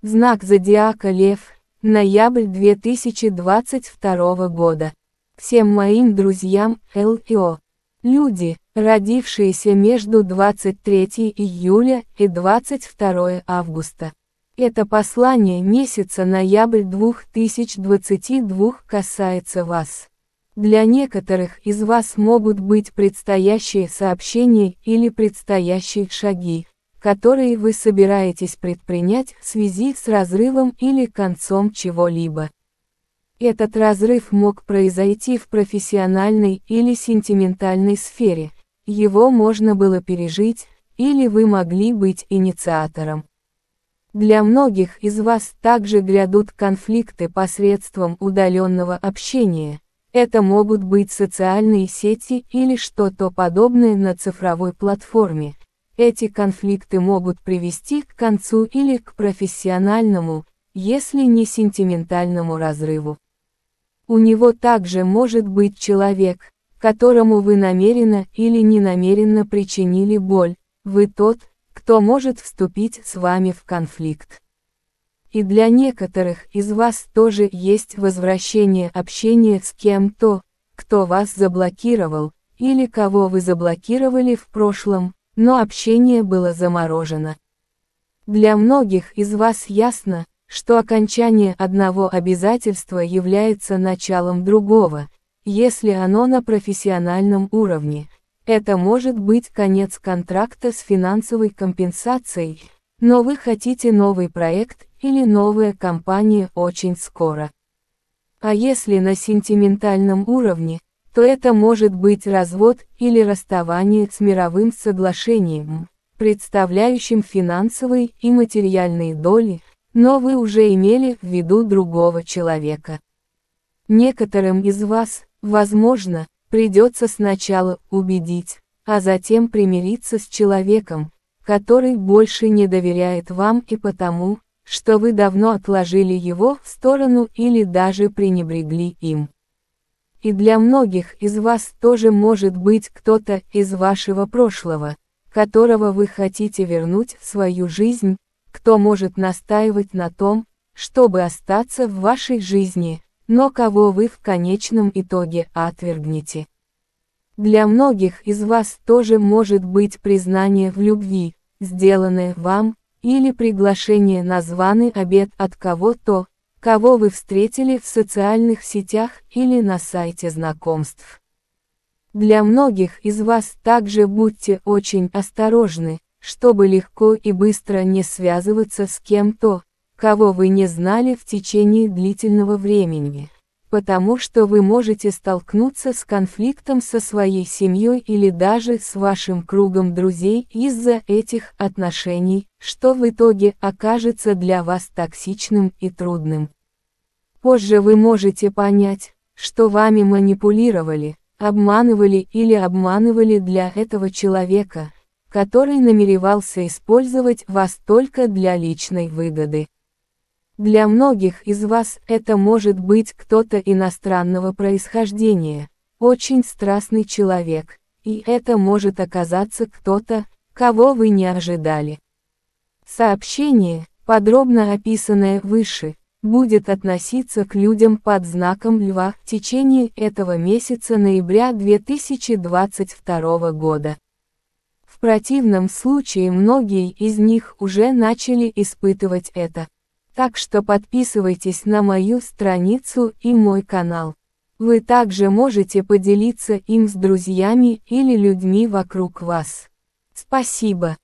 Знак зодиака Лев. Ноябрь 2022 года. Всем моим друзьям ЛИО. Люди, родившиеся между 23 июля и 22 августа. Это послание месяца ноябрь 2022 касается вас. Для некоторых из вас могут быть предстоящие сообщения или предстоящие шаги, которые вы собираетесь предпринять в связи с разрывом или концом чего-либо. Этот разрыв мог произойти в профессиональной или сентиментальной сфере, его можно было пережить, или вы могли быть инициатором. Для многих из вас также грядут конфликты посредством удаленного общения. Это могут быть социальные сети или что-то подобное на цифровой платформе. Эти конфликты могут привести к концу или к профессиональному, если не сентиментальному разрыву. У него также может быть человек, которому вы намеренно или ненамеренно причинили боль, вы тот, кто может вступить с вами в конфликт. И для некоторых из вас тоже есть возвращение общения с кем-то, кто вас заблокировал, или кого вы заблокировали в прошлом, но общение было заморожено. Для многих из вас ясно, что окончание одного обязательства является началом другого, если оно на профессиональном уровне. Это может быть конец контракта с финансовой компенсацией, но вы хотите новый проект или новая компания очень скоро. А если на сентиментальном уровне, что это может быть развод или расставание с мировым соглашением, представляющим финансовые и материальные доли, но вы уже имели в виду другого человека. Некоторым из вас, возможно, придется сначала убедить, а затем примириться с человеком, который больше не доверяет вам и потому, что вы давно отложили его в сторону или даже пренебрегли им. И для многих из вас тоже может быть кто-то из вашего прошлого, которого вы хотите вернуть в свою жизнь, кто может настаивать на том, чтобы остаться в вашей жизни, но кого вы в конечном итоге отвергнете. Для многих из вас тоже может быть признание в любви, сделанное вам, или приглашение на званый обед от кого-то, кого вы встретили в социальных сетях или на сайте знакомств. Для многих из вас также будьте очень осторожны, чтобы легко и быстро не связываться с кем-то, кого вы не знали в течение длительного времени потому что вы можете столкнуться с конфликтом со своей семьей или даже с вашим кругом друзей из-за этих отношений, что в итоге окажется для вас токсичным и трудным. Позже вы можете понять, что вами манипулировали, обманывали или обманывали для этого человека, который намеревался использовать вас только для личной выгоды. Для многих из вас это может быть кто-то иностранного происхождения, очень страстный человек, и это может оказаться кто-то, кого вы не ожидали. Сообщение, подробно описанное выше, будет относиться к людям под знаком льва в течение этого месяца ноября 2022 года. В противном случае многие из них уже начали испытывать это. Так что подписывайтесь на мою страницу и мой канал. Вы также можете поделиться им с друзьями или людьми вокруг вас. Спасибо.